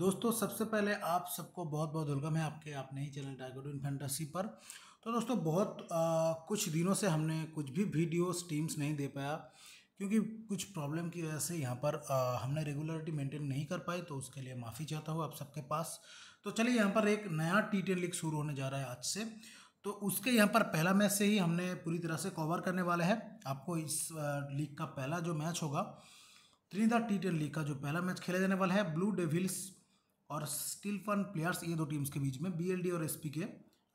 दोस्तों सबसे पहले आप सबको बहुत बहुत वेलकम है आपके अपने ही चैनल टाइगर इन फैंटासी पर तो दोस्तों बहुत आ, कुछ दिनों से हमने कुछ भी वीडियो टीम्स नहीं दे पाया क्योंकि कुछ प्रॉब्लम की वजह से यहाँ पर आ, हमने रेगुलरिटी मेंटेन नहीं कर पाई तो उसके लिए माफ़ी चाहता हूँ आप सबके पास तो चलिए यहाँ पर एक नया टी टेन लीग शुरू होने जा रहा है आज से तो उसके यहाँ पर पहला मैच से ही हमने पूरी तरह से कवर करने वाले हैं आपको इस लीग का पहला जो मैच होगा त्रिनिदा टी टेन लीग का जो पहला मैच खेला जाने वाला है ब्लू डेविल्स और स्टील फन प्लेयर्स ये दो टीम्स के बीच में बी और एस के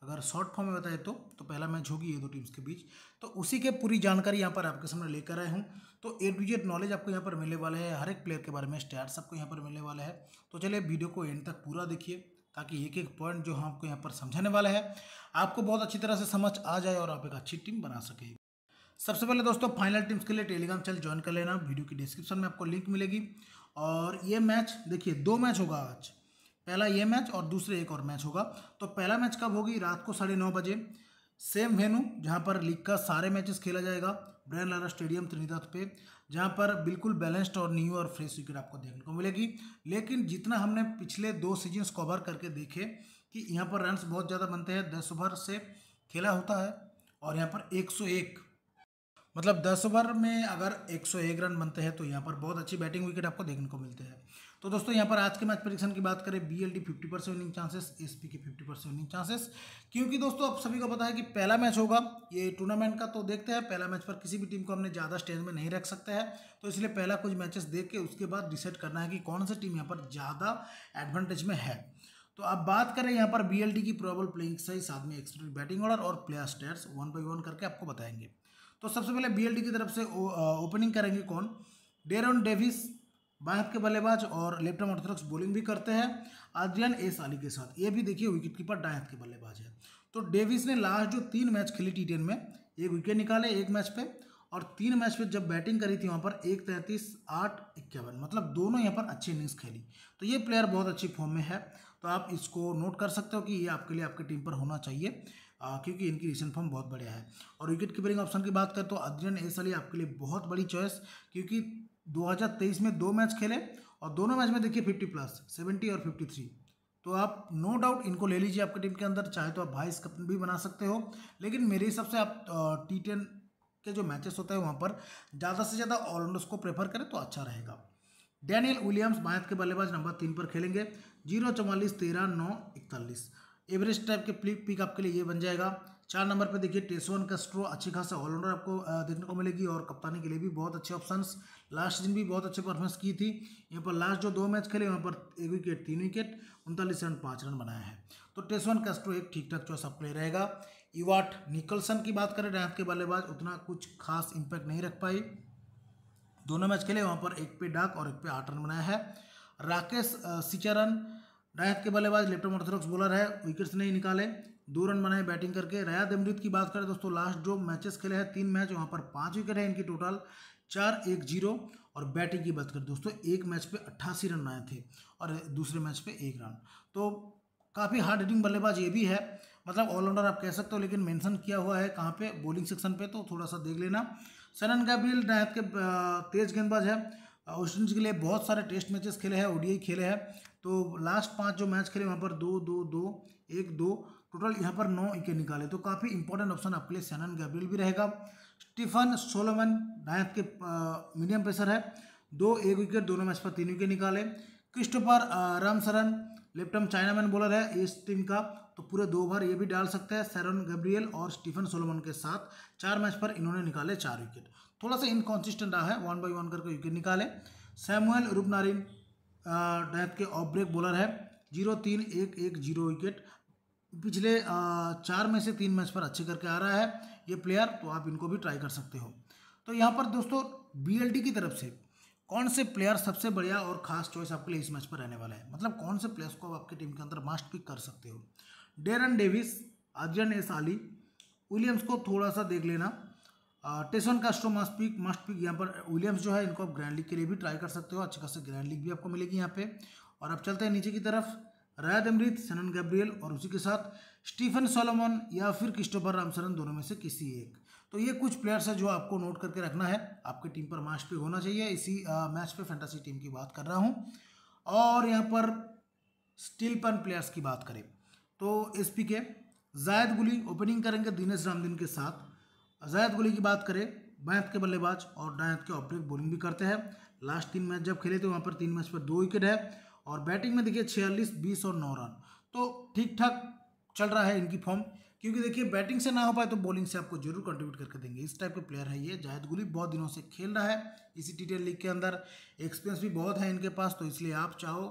अगर शॉर्ट फॉर्म में बताए तो तो पहला मैच होगी ये दो टीम्स के बीच तो उसी के पूरी जानकारी यहाँ पर आपके सामने लेकर आए हूँ तो ए टू जेड नॉलेज आपको यहाँ पर मिलने वाला है हर एक प्लेयर के बारे में स्टैट्स आपको यहाँ पर मिलने वाला है तो चलिए वीडियो को एंड तक पूरा देखिए ताकि एक एक पॉइंट जो हम आपको यहाँ पर समझाने वाला है आपको बहुत अच्छी तरह से समझ आ जाए और आप एक अच्छी टीम बना सके सबसे पहले दोस्तों फाइनल टीम्स के लिए टेलीग्राम चैनल ज्वाइन कर लेना वीडियो की डिस्क्रिप्शन में आपको लिंक मिलेगी और ये मैच देखिए दो मैच होगा आज पहला ये मैच और दूसरे एक और मैच होगा तो पहला मैच कब होगी रात को साढ़े नौ बजे सेम वेन्यू जहाँ पर लीग का सारे मैचेस खेला जाएगा ब्रैन लारा स्टेडियम त्रिनिदाद पे जहाँ पर बिल्कुल बैलेंस्ड और न्यू और फ्रेश विकेट आपको देखने को मिलेगी लेकिन जितना हमने पिछले दो सीजन्स कवर करके देखे कि यहाँ पर रन्स बहुत ज़्यादा बनते हैं दस ओवर से खेला होता है और यहाँ पर एक मतलब दस ओवर में अगर एक रन बनते हैं तो यहाँ पर बहुत अच्छी बैटिंग विकेट आपको देखने को मिलते हैं तो दोस्तों यहाँ पर आज के मैच परीक्षण की बात करें B L D fifty percent winning chances S P के फिफ्टी परसेंट विनिंग चांसेस क्योंकि दोस्तों आप सभी को पता है कि पहला मैच होगा ये टूर्नामेंट का तो देखते हैं पहला मैच पर किसी भी टीम को हमने ज़्यादा स्टेज में नहीं रख सकते हैं तो इसलिए पहला कुछ मैचेस देख के उसके बाद डिसाइड करना है कि कौन सी टीम यहाँ पर ज़्यादा एडवांटेज में है तो अब बात करें यहाँ पर बी की प्रोबल प्लेइंग सही साथ में एक्सपेक्टेड बैटिंग ऑर्डर और player stats one by one करके आपको बताएंगे तो सबसे पहले बी की तरफ से ओपनिंग करेंगे कौन डेरन डेविस बाएं हाथ के बल्लेबाज और लेफ्ट आर्म ऑर्थोडॉक्स बॉलिंग भी करते हैं आद्रियन एस अली के साथ ये भी देखिए विकेट कीपर दाएं हाथ के बल्लेबाज है तो डेविस ने लास्ट जो तीन मैच खेली टी टेन में एक विकेट निकाले एक मैच पे और तीन मैच पे जब बैटिंग करी थी वहाँ पर एक तैंतीस आठ इक्यावन मतलब दोनों यहाँ पर अच्छी इनिंग्स खेली तो ये प्लेयर बहुत अच्छी फॉर्म में है तो आप इसको नोट कर सकते हो कि ये आपके लिए आपकी टीम पर होना चाहिए आ, क्योंकि इनकी रिसेंट फॉर्म बहुत बढ़िया है और विकेट कीपरिंग ऑप्शन की बात करें तो अद्रियन एस अली आपके लिए बहुत बड़ी चॉइस क्योंकि 2023 में दो मैच खेले और दोनों मैच में देखिए 50 प्लस 70 और 53 तो आप नो डाउट इनको ले लीजिए आपकी टीम के अंदर चाहे तो आप वाइस कप्टन भी बना सकते हो लेकिन मेरे हिसाब से आप टी टेन के जो मैचेस होते हैं वहाँ पर ज़्यादा से ज़्यादा ऑलराउंडर्स को प्रेफर करें तो अच्छा रहेगा डैनियल विलियम्स भारत के बल्लेबाज नंबर तीन पर खेलेंगे जीरो चौवालीस तेरह नौ इकतालीस एवरेज टाइप के प्लिक पिक आपके लिए ये बन जाएगा चार नंबर पे देखिए टेसवन स्ट्रो अच्छी खासा ऑलराउंडर आपको देखने को मिलेगी और कप्तानी के लिए भी बहुत अच्छे ऑप्शन लास्ट दिन भी बहुत अच्छे परफॉर्मेंस की थी यहाँ पर लास्ट जो दो मैच खेले वहाँ पर एक विकेट तीन विकेट उनतालीस रन पाँच रन बनाया है तो टेसवन स्ट्रो एक ठीक ठाक चौसा प्ले रहेगा इवाट निकलसन की बात करें डाक के बल्लेबाज उतना कुछ खास इम्पैक्ट नहीं रख पाई दोनों मैच खेले वहाँ पर एक पे डाक और एक पे आठ रन बनाया है राकेश सिचरन डायक के बल्लेबाज लेफ्ट आर्म ऑर्थोडॉक्स बॉलर है विकेट्स नहीं निकाले दो रन बनाए बैटिंग करके रयाद अमृत की बात करें दोस्तों लास्ट जो मैचेस खेले हैं तीन मैच वहाँ पर पाँच विकेट हैं इनकी टोटल चार एक जीरो और बैटिंग की बात करें दोस्तों एक मैच पे अट्ठासी रन बनाए थे और दूसरे मैच पे एक रन तो काफ़ी हार्ड हिटिंग बल्लेबाज ये भी है मतलब ऑलराउंडर आप कह सकते हो लेकिन मेंशन किया हुआ है कहाँ पे बॉलिंग सेक्शन पे तो थोड़ा सा देख लेना सनन गैबिल नायत के तेज गेंदबाज है वेस्टइंडीज के लिए बहुत सारे टेस्ट मैचेस खेले हैं ओडीआई खेले हैं तो लास्ट पाँच जो मैच खेले वहाँ पर दो दो दो एक दो टोटल यहाँ पर नौ इनके निकाले तो काफ़ी इंपॉर्टेंट ऑप्शन आपके लिए सैनन गैब्रियल भी रहेगा स्टीफन सोलोमन नायत के मीडियम प्रेशर है दो एक विकेट दोनों मैच पर तीन विकेट निकाले Christopher Ramsaran left chinaman bowler है इस टीम का तो पूरे दो ओवर ये भी डाल सकते हैं सैरन गैब्रियल और स्टीफन सोलोमन के साथ चार मैच पर इन्होंने निकाले चार विकेट थोड़ा सा इनकॉन्सिस्टेंट रहा है वन बाई वन करके विकेट निकाले सैमुअल रूपनारिन डायथ के ऑफ ब्रेक बॉलर है जीरो तीन एक एक जीरो विकेट पिछले चार में से तीन मैच पर अच्छे करके आ रहा है ये प्लेयर तो आप इनको भी ट्राई कर सकते हो तो यहाँ पर दोस्तों बी की तरफ से कौन से प्लेयर सबसे बढ़िया और खास चॉइस आपके लिए इस मैच पर रहने वाला है मतलब कौन से प्लेयर्स को आप आपकी टीम के अंदर मास्ट पिक कर सकते हो डेरन डेविस अजन एस आली विलियम्स को थोड़ा सा देख लेना टेसन Castro must pick must pick यहाँ पर विलियम्स जो है इनको आप ग्रैंड लीग के लिए भी ट्राई कर सकते हो अच्छे खासे ग्रैंड लीग भी आपको मिलेगी यहाँ पर और आप चलते हैं नीचे की तरफ रायत अमृत सनन गैब्रियल और उसी के साथ स्टीफन सोलोमन या फिर क्रिस्टोफर रामसरन दोनों में से किसी एक तो ये कुछ प्लेयर्स हैं जो आपको नोट करके रखना है आपके टीम पर मैच पे होना चाहिए इसी आ, मैच पे फैंटासी टीम की बात कर रहा हूँ और यहाँ पर स्टीलपन प्लेयर्स की बात करें तो एस पी के जायद गुली ओपनिंग करेंगे दिनेश रामदीन के साथ जायद गुली की बात करें बैंत के बल्लेबाज और डायंत के ऑपरेट बॉलिंग भी करते हैं लास्ट तीन मैच जब खेले थे वहाँ पर तीन मैच पर दो विकेट है और बैटिंग में देखिए छियालीस बीस और नौ रन तो ठीक ठाक चल रहा है इनकी फॉर्म क्योंकि देखिए बैटिंग से ना हो पाए तो बॉलिंग से आपको जरूर कंट्रीब्यूट करके देंगे इस टाइप के प्लेयर है ये जाहिद गुली बहुत दिनों से खेल रहा है इसी टी लीग के अंदर एक्सपीरियंस भी बहुत है इनके पास तो इसलिए आप चाहो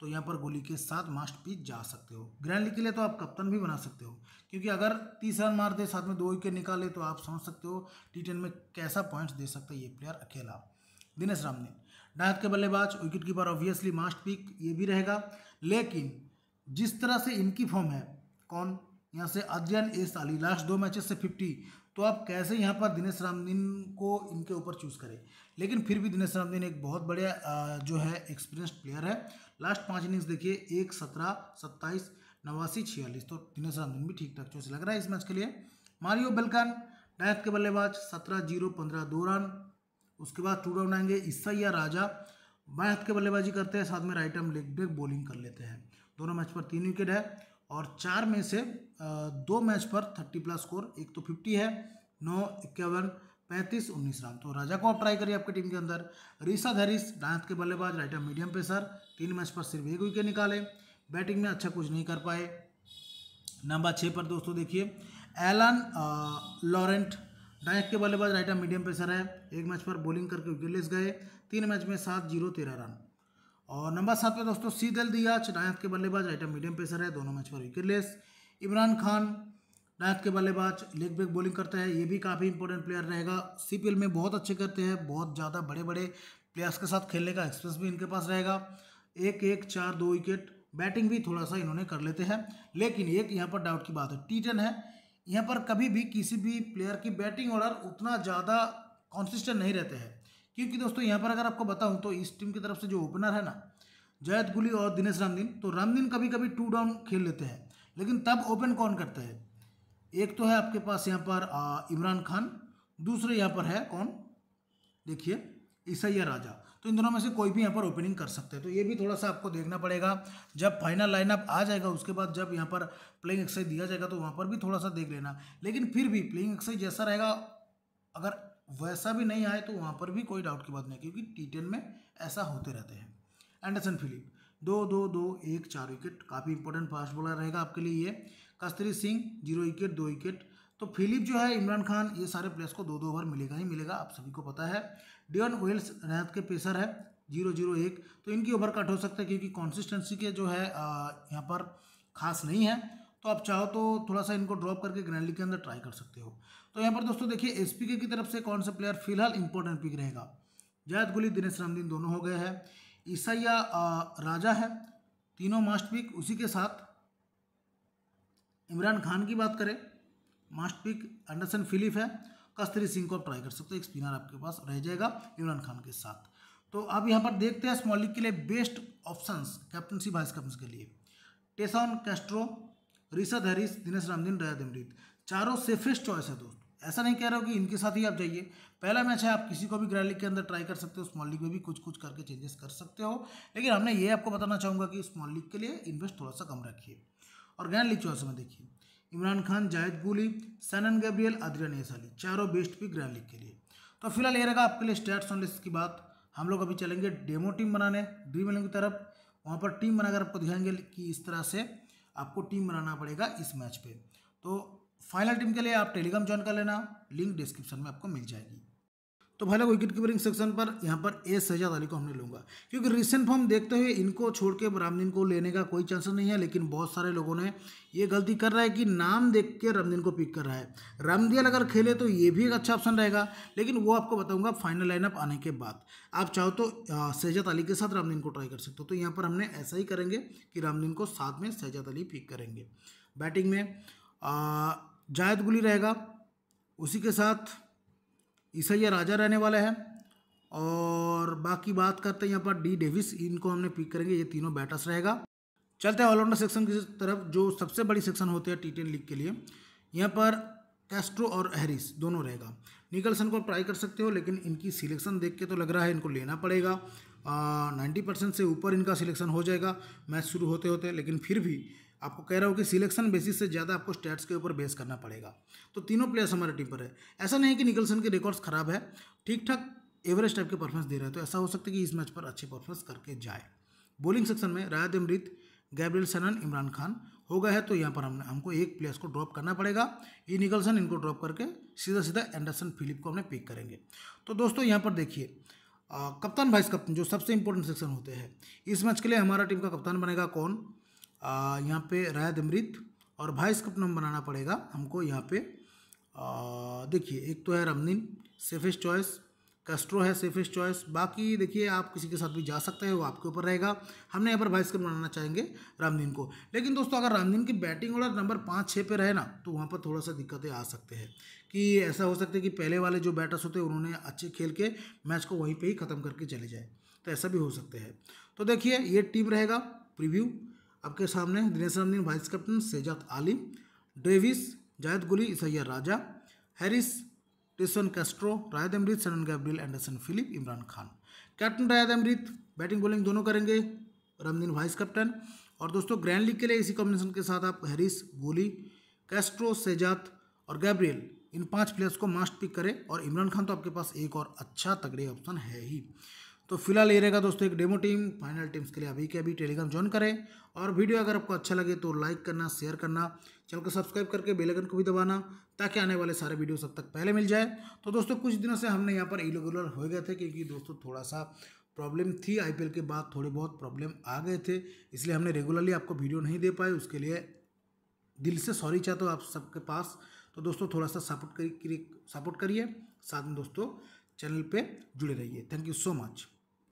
तो यहाँ पर गोली के साथ मास्ट पीच जा सकते हो ग्रैंड लीग के लिए तो आप कप्तान भी बना सकते हो क्योंकि अगर तीस रन मार दे साथ में दो विकेट निकाले तो आप समझ सकते हो टी में कैसा पॉइंट्स दे सकता है ये प्लेयर अकेला दिनेश राम ने डायत के बल्लेबाज wicket keeper obviously must pick ये भी रहेगा लेकिन जिस तरह से इनकी फॉर्म है कौन यहाँ से अध्ययन ए साली लास्ट दो मैचेस से फिफ्टी तो आप कैसे यहाँ पर दिनेश रामदीन को इनके ऊपर चूज़ करें लेकिन फिर भी दिनेश रामदीन एक बहुत बड़े जो है एक्सपीरियंस्ड प्लेयर है लास्ट पाँच इनिंग्स देखिए एक सत्रह सत्ताईस नवासी छियालीस तो दिनेश रामदीन भी ठीक ठाक चॉइस लग रहा है इस मैच के लिए मारियो बेलकान डायत के बल्लेबाज सत्रह जीरो पंद्रह दो रन उसके बाद टू डाउन आएंगे ईसा या राजा बाएँ हाथ के बल्लेबाजी करते हैं साथ में right arm leg break bowling कर लेते हैं दोनों मैच पर तीन विकेट है और चार में से दो मैच पर थर्टी प्लस स्कोर एक तो फिफ्टी है नौ इक्यावन पैंतीस उन्नीस रन तो राजा को आप ट्राई करिए आपकी टीम के अंदर रीसा धरिस डांत के बल्लेबाज राइट राइटर मीडियम पेसर तीन मैच पर सिर्फ एक विकेट निकाले बैटिंग में अच्छा कुछ नहीं कर पाए नंबर छः पर दोस्तों देखिए एलन लॉरेंट डायक के बल्लेबाज राइटर मीडियम पेसर है एक मैच पर बॉलिंग करके विकेटलेस गए तीन मैच में सात जीरो तेरह रन और नंबर सात पे दोस्तों सी दल दिया डायक के बल्लेबाज राइटर मीडियम पेसर है दोनों मैच पर विकेटलेस इमरान खान डायक के बल्लेबाज लेग ब्रेक बॉलिंग करता है ये भी काफ़ी इंपॉर्टेंट प्लेयर रहेगा सी में बहुत अच्छे करते हैं बहुत ज़्यादा बड़े बड़े प्लेयर्स के साथ खेलने का एक्सपीरियंस भी इनके पास रहेगा एक एक चार दो विकेट बैटिंग भी थोड़ा सा इन्होंने कर लेते हैं लेकिन एक यहाँ पर डाउट की बात है टी है यहाँ पर कभी भी किसी भी प्लेयर की बैटिंग ऑर्डर उतना ज़्यादा कॉन्सिस्टेंट नहीं रहते हैं क्योंकि दोस्तों यहाँ पर अगर आपको बताऊँ तो इस टीम की तरफ से जो ओपनर है ना जयत गुली और दिनेश रामदीन तो रामदीन कभी कभी टू डाउन खेल लेते हैं लेकिन तब ओपन कौन करते हैं एक तो है आपके पास यहाँ पर इमरान खान दूसरे यहाँ पर है कौन देखिए ईसैया राजा तो इन दोनों में से कोई भी यहाँ पर ओपनिंग कर सकते हैं तो ये भी थोड़ा सा आपको देखना पड़ेगा जब फाइनल लाइनअप आ जाएगा उसके बाद जब यहाँ पर प्लेइंग एक्सरसाइज दिया जाएगा तो वहाँ पर भी थोड़ा सा देख लेना लेकिन फिर भी प्लेइंग एक्सरसाइज जैसा रहेगा अगर वैसा भी नहीं आए तो वहाँ पर भी कोई डाउट की बात नहीं क्योंकि टी टेन में ऐसा होते रहते हैं एंडरसन फिलिप दो दो दो एक चार विकेट काफ़ी इंपॉर्टेंट फास्ट बॉलर रहेगा आपके लिए ये कस्तरी सिंह जीरो विकेट दो विकेट तो फिलिप जो है इमरान खान ये सारे प्लेयर्स को दो दो ओवर मिलेगा ही मिलेगा आप सभी को पता है डियन वेल्स रैत के पेसर है जीरो जीरो एक तो इनकी ओवर कट हो सकता है क्योंकि कॉन्सिस्टेंसी के जो है यहाँ पर खास नहीं है तो आप चाहो तो थोड़ा सा इनको ड्रॉप करके ग्रैंडली के अंदर ट्राई कर सकते हो तो यहाँ पर दोस्तों देखिए एस की तरफ से कौन सा प्लेयर फिलहाल इंपॉर्टेंट पिक रहेगा जायद गुली दिनेश रामदीन दोनों हो गए हैं ईसाइया राजा है तीनों मास्ट पिक उसी के साथ इमरान खान की बात करें मास्ट पिक एंडरसन फिलिप है कस्तरी सिंह को आप ट्राई कर सकते हो एक स्पिनर आपके पास रह जाएगा इमरान खान के साथ तो आप यहाँ पर देखते हैं स्मॉल लीग के लिए best options captaincy vice captain के लिए टेसॉन Castro Rishad Harris Dinesh Ramdin Ryad दिमरीत चारों सेफेस्ट चॉइस है दोस्त ऐसा नहीं कह रहा हो कि इनके साथ ही आप जाइए पहला मैच है आप किसी को भी ग्रैंड लीग के अंदर ट्राई कर सकते हो स्मॉल लीग में भी कुछ कुछ करके चेंजेस कर सकते हो लेकिन हमने ये आपको बताना चाहूँगा कि स्मॉल लीग के लिए इन्वेस्ट थोड़ा सा कम रखिए और ग्रैंड लीग चॉइस में देखिए इमरान खान जायद गुली सनन गैब्रियल अद्रियन साली चारों बेस्ट पिक ग्रैंड लीग के लिए तो फिलहाल ये रहेगा आपके लिए स्टैट्स ऑन लिस्ट की बात हम लोग अभी चलेंगे डेमो टीम बनाने ड्रीम इलेवन की तरफ वहाँ पर टीम बनाकर आपको दिखाएंगे कि इस तरह से आपको टीम बनाना पड़ेगा इस मैच पर तो फाइनल टीम के लिए आप टेलीग्राम ज्वाइन कर लेना लिंक डिस्क्रिप्शन में आपको मिल जाएगी तो भले विकेट कीपरिंग सेक्शन पर यहाँ पर ए सजाद अली को हमने लूँगा क्योंकि रिसेंट फॉर्म देखते हुए इनको छोड़ के रामदीन को लेने का कोई चांस नहीं है लेकिन बहुत सारे लोगों ने ये गलती कर रहा है कि नाम देख के रामदीन को पिक कर रहा है रामदीन अगर खेले तो ये भी एक अच्छा ऑप्शन रहेगा लेकिन वो आपको बताऊँगा फाइनल लाइनअप आने के बाद आप चाहो तो सजाद अली के साथ रामदीन को ट्राई कर सकते हो तो यहाँ पर हमने ऐसा ही करेंगे कि रामदीन को साथ में सहजाद अली पिक करेंगे बैटिंग में जायद गुली रहेगा उसी के साथ ईसैया राजा रहने वाला है और बाकी बात करते हैं यहाँ पर डी डेविस इनको हमने पिक करेंगे ये तीनों बैटर्स रहेगा चलते हैं ऑलराउंडर सेक्शन की तरफ जो सबसे बड़ी सेक्शन होते हैं टी टेन लीग के लिए यहाँ पर कैस्ट्रो और हैरिस दोनों रहेगा निकलसन को ट्राई कर सकते हो लेकिन इनकी सिलेक्शन देख के तो लग रहा है इनको लेना पड़ेगा नाइन्टी परसेंट से ऊपर इनका सिलेक्शन हो जाएगा मैच शुरू होते होते लेकिन फिर भी आपको कह रहा हूँ कि सिलेक्शन बेसिस से ज़्यादा आपको स्टैट्स के ऊपर बेस करना पड़ेगा तो तीनों प्लेयर्स हमारे टीम पर है ऐसा नहीं कि निकलसन के रिकॉर्ड्स खराब है ठीक ठाक एवरेज टाइप के परफॉर्मेंस दे रहे हैं तो ऐसा हो सकता है कि इस मैच पर अच्छी परफॉर्मेंस करके जाए बॉलिंग सेक्शन में रायद अमृत गैब्रियल सनन इमरान खान हो गया है तो यहाँ पर हमने हमको एक प्लेयर्स को ड्रॉप करना पड़ेगा ये निकलसन इनको ड्रॉप करके सीधा सीधा एंडरसन फिलिप को हमने पिक करेंगे तो दोस्तों यहाँ पर देखिए कप्तान वाइस कप्तान जो सबसे इंपॉर्टेंट सेक्शन होते हैं इस मैच के लिए हमारा टीम का कप्तान बनेगा कौन यहाँ पे रायद अमृत और भाई कप बनाना पड़ेगा हमको यहाँ पे देखिए एक तो है रमनिन सेफेस्ट चॉइस कस्ट्रो है सेफेस्ट चॉइस बाकी देखिए आप किसी के साथ भी जा सकते हैं वो आपके ऊपर रहेगा हमने यहाँ पर भाई कप बनाना चाहेंगे रामदीन को लेकिन दोस्तों अगर रामदीन की बैटिंग ऑर्डर नंबर पाँच छः पे रहे ना तो वहाँ पर थोड़ा सा दिक्कतें आ सकते हैं कि ऐसा हो सकता है कि पहले वाले जो बैटर्स होते हैं उन्होंने अच्छे खेल के मैच को वहीं पर ही ख़त्म करके चले जाए तो ऐसा भी हो सकता है तो देखिए ये टीम रहेगा प्रिव्यू आपके सामने Dinesh Ramdin vice captain Shahzad Ali Davis जायद गुली इसैया राजा हैरिस टिसन कैस्ट्रो रायद अमृत सनन Gabriel Anderson Phillip Imran Khan captain Ryad Emrit batting bowling दोनों करेंगे रमदीन वाइस कैप्टन और दोस्तों ग्रैंड लीग के लिए इसी कॉम्बिनेशन के साथ आप हैरिस गोली कैस्ट्रो सेजात और गैब्रियल इन पांच प्लेयर्स को मास्ट पिक करें और इमरान खान तो आपके पास एक और अच्छा तगड़े ऑप्शन है ही तो फिलहाल ये रहेगा दोस्तों एक डेमो टीम फाइनल टीम्स के लिए अभी के अभी टेलीग्राम ज्वाइन करें और वीडियो अगर आपको अच्छा लगे तो लाइक करना शेयर करना चैनल को सब्सक्राइब करके आइकन को भी दबाना ताकि आने वाले सारे वीडियो सब तक पहले मिल जाए तो दोस्तों कुछ दिनों से हमने यहाँ पर इरेगुलर हो गए थे क्योंकि दोस्तों थोड़ा सा प्रॉब्लम थी एल के बाद थोड़े बहुत प्रॉब्लम आ गए थे इसलिए हमने रेगुलरली आपको वीडियो नहीं दे पाए उसके लिए दिल से सॉरी चाहता हूँ आप सबके पास तो दोस्तों थोड़ा सा सपोर्ट करिए सपोर्ट करिए साथ में दोस्तों चैनल पे जुड़े रहिए थैंक यू सो मच